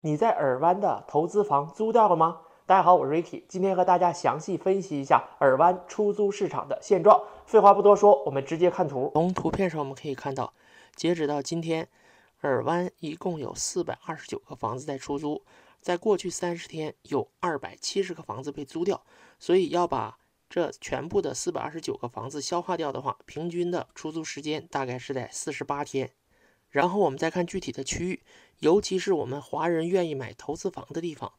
你在尔湾的投资房租掉了吗？大家好，我是 Ricky，今天和大家详细分析一下尔湾出租市场的现状。废话不多说，我们直接看图。从图片上我们可以看到，截止到今天，尔湾一共有四百二十九个房子在出租，在过去三十天有二百七十个房子被租掉，所以要把这全部的四百二十九个房子消化掉的话，平均的出租时间大概是在四十八天。然后我们再看具体的区域，尤其是我们华人愿意买投资房的地方，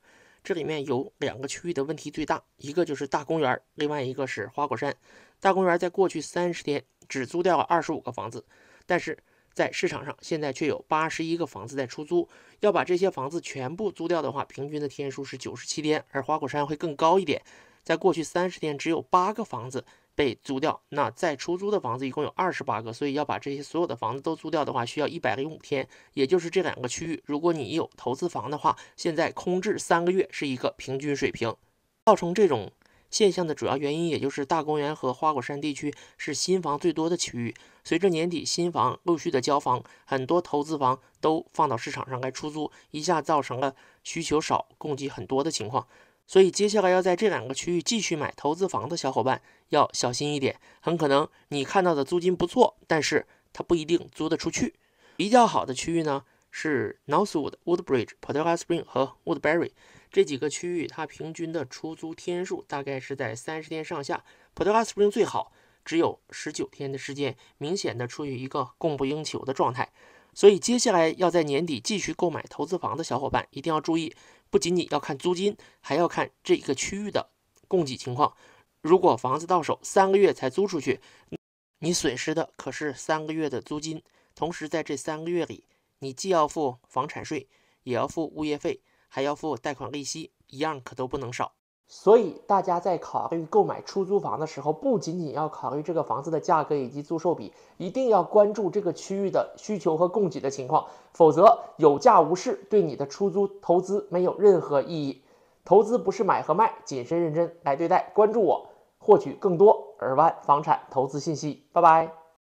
这里面有两个区域的问题最大，一个就是大公园，另外一个是花果山。大公园在过去三十天只租掉了二十五个房子，但是在市场上现在却有八十一个房子在出租。要把这些房子全部租掉的话，平均的天数是九十七天，而花果山会更高一点，在过去三十天只有八个房子。被租掉，那在出租的房子一共有二十八个，所以要把这些所有的房子都租掉的话，需要一百零五天，也就是这两个区域。如果你有投资房的话，现在空置三个月是一个平均水平。造成这种现象的主要原因，也就是大公园和花果山地区是新房最多的区域。随着年底新房陆续的交房，很多投资房都放到市场上来出租，一下造成了需求少供给很多的情况。所以，接下来要在这两个区域继续买投资房的小伙伴要小心一点。很可能你看到的租金不错，但是它不一定租得出去。比较好的区域呢是 Northwood、Woodbridge、Potteraspring 和 Woodbury 这几个区域，它平均的出租天数大概是在三十天上下。Potteraspring 最好，只有十九天的时间，明显的处于一个供不应求的状态。所以，接下来要在年底继续购买投资房的小伙伴一定要注意。不仅仅要看租金，还要看这个区域的供给情况。如果房子到手三个月才租出去，你损失的可是三个月的租金。同时，在这三个月里，你既要付房产税，也要付物业费，还要付贷款利息，一样可都不能少。所以，大家在考虑购买出租房的时候，不仅仅要考虑这个房子的价格以及租售比，一定要关注这个区域的需求和供给的情况，否则有价无市，对你的出租投资没有任何意义。投资不是买和卖，谨慎认真来对待。关注我，获取更多耳湾房产投资信息。拜拜。